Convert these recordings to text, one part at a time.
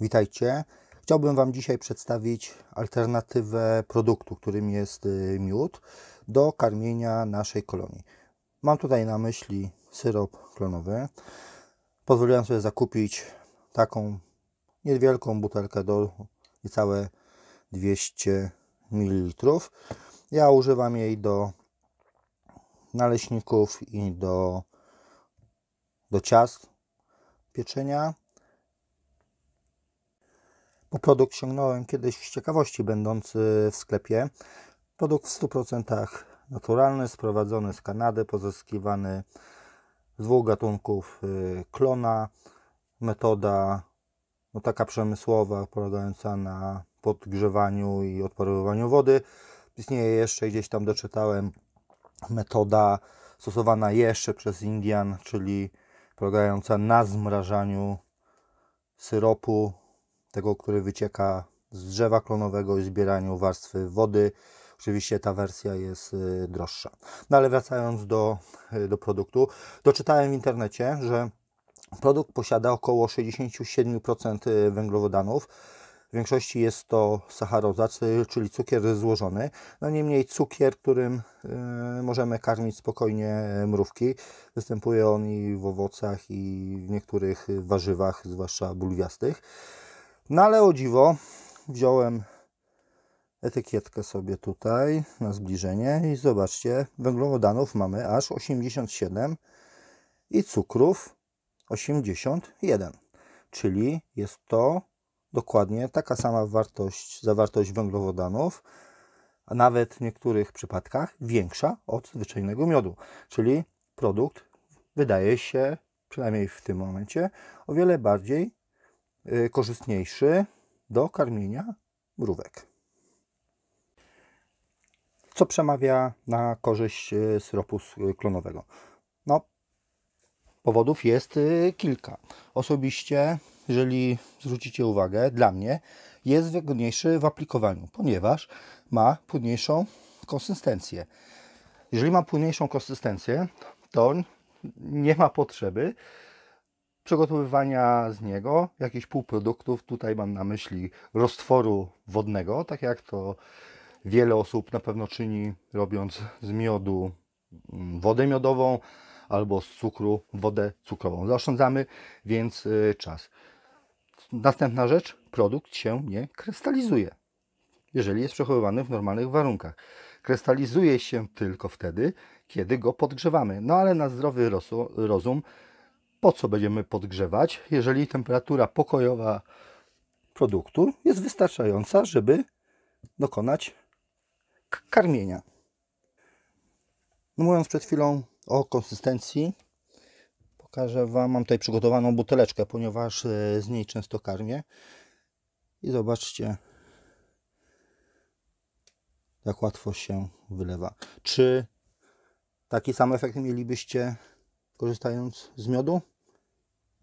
Witajcie. Chciałbym Wam dzisiaj przedstawić alternatywę produktu, którym jest y, miód, do karmienia naszej kolonii. Mam tutaj na myśli syrop klonowy. Pozwoliłem sobie zakupić taką niewielką butelkę do niecałe 200 ml. Ja używam jej do naleśników i do, do ciast pieczenia. Produkt sięgnąłem kiedyś z ciekawości, będący w sklepie. Produkt w 100% naturalny, sprowadzony z Kanady, pozyskiwany z dwóch gatunków y, klona. Metoda no, taka przemysłowa, polegająca na podgrzewaniu i odparowywaniu wody. Istnieje jeszcze, gdzieś tam doczytałem, metoda stosowana jeszcze przez Indian, czyli polegająca na zmrażaniu syropu tego, który wycieka z drzewa klonowego i zbieraniu warstwy wody. Oczywiście ta wersja jest y, droższa. No ale wracając do, y, do produktu, doczytałem w internecie, że produkt posiada około 67% y, węglowodanów. W większości jest to sacharoza, czyli cukier złożony. No niemniej cukier, którym możemy karmić spokojnie mrówki. Występuje on i w owocach, i w niektórych warzywach, zwłaszcza bulwiastych. No ale o dziwo, wziąłem etykietkę sobie tutaj na zbliżenie i zobaczcie, węglowodanów mamy aż 87 i cukrów 81, czyli jest to dokładnie taka sama wartość, zawartość węglowodanów, a nawet w niektórych przypadkach większa od zwyczajnego miodu, czyli produkt wydaje się, przynajmniej w tym momencie, o wiele bardziej Y, korzystniejszy do karmienia mrówek. Co przemawia na korzyść y, syropu y, klonowego? No, powodów jest kilka. Osobiście, jeżeli zwrócicie uwagę, dla mnie jest wygodniejszy w aplikowaniu, ponieważ ma płynniejszą konsystencję. Jeżeli ma płynniejszą konsystencję, to nie ma potrzeby przygotowywania z niego jakichś półproduktów. Tutaj mam na myśli roztworu wodnego, tak jak to wiele osób na pewno czyni, robiąc z miodu mm, wodę miodową albo z cukru wodę cukrową. Zaoszczędzamy więc y, czas. Następna rzecz, produkt się nie krystalizuje, jeżeli jest przechowywany w normalnych warunkach. Krystalizuje się tylko wtedy, kiedy go podgrzewamy. No ale na zdrowy rozum po co będziemy podgrzewać, jeżeli temperatura pokojowa produktu jest wystarczająca, żeby dokonać karmienia. No, mówiąc przed chwilą o konsystencji, pokażę Wam, mam tutaj przygotowaną buteleczkę, ponieważ e, z niej często karmię. I zobaczcie, jak łatwo się wylewa. Czy taki sam efekt mielibyście korzystając z miodu?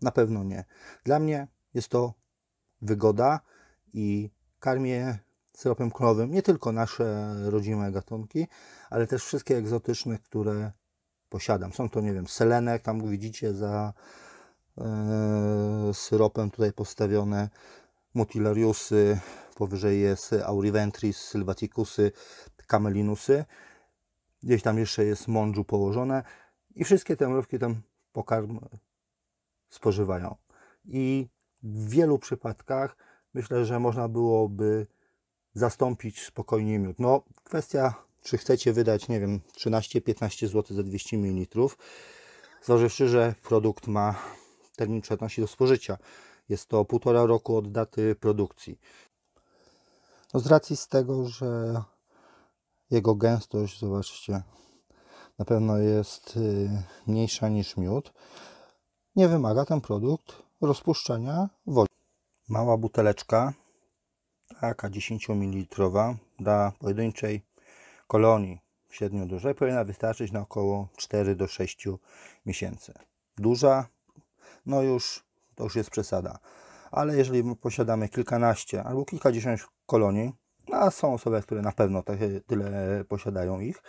Na pewno nie. Dla mnie jest to wygoda i karmię syropem klonowym nie tylko nasze rodzime gatunki, ale też wszystkie egzotyczne, które posiadam. Są to, nie wiem, selenek, tam widzicie za yy, syropem tutaj postawione mutilariusy, powyżej jest auriventris, sylvaticusy, camelinusy. Gdzieś tam jeszcze jest mądżu położone. I wszystkie te mrówki ten pokarm spożywają. I w wielu przypadkach myślę, że można byłoby zastąpić spokojnie miód. No, kwestia, czy chcecie wydać, nie wiem, 13-15 zł za 200 ml, zważywszy, że produkt ma termin przydatności do spożycia. Jest to półtora roku od daty produkcji. No z racji z tego, że jego gęstość, zobaczcie, na pewno jest y, mniejsza niż miód. Nie wymaga ten produkt rozpuszczania wody. Mała buteleczka, taka 10 ml, dla pojedynczej kolonii średnio dużej powinna wystarczyć na około 4 do 6 miesięcy. Duża, no już to już jest przesada. Ale jeżeli posiadamy kilkanaście albo kilkadziesiąt kolonii, no a są osoby, które na pewno tyle posiadają ich,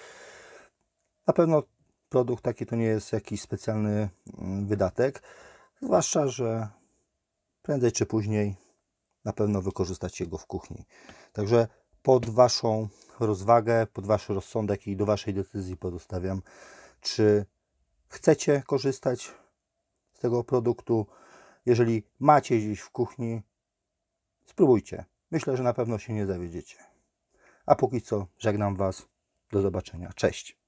na pewno produkt taki to nie jest jakiś specjalny mm, wydatek, zwłaszcza, że prędzej czy później na pewno wykorzystacie go w kuchni. Także pod Waszą rozwagę, pod Wasz rozsądek i do Waszej decyzji pozostawiam, czy chcecie korzystać z tego produktu. Jeżeli macie gdzieś w kuchni, spróbujcie. Myślę, że na pewno się nie zawiedziecie. A póki co żegnam Was. Do zobaczenia. Cześć.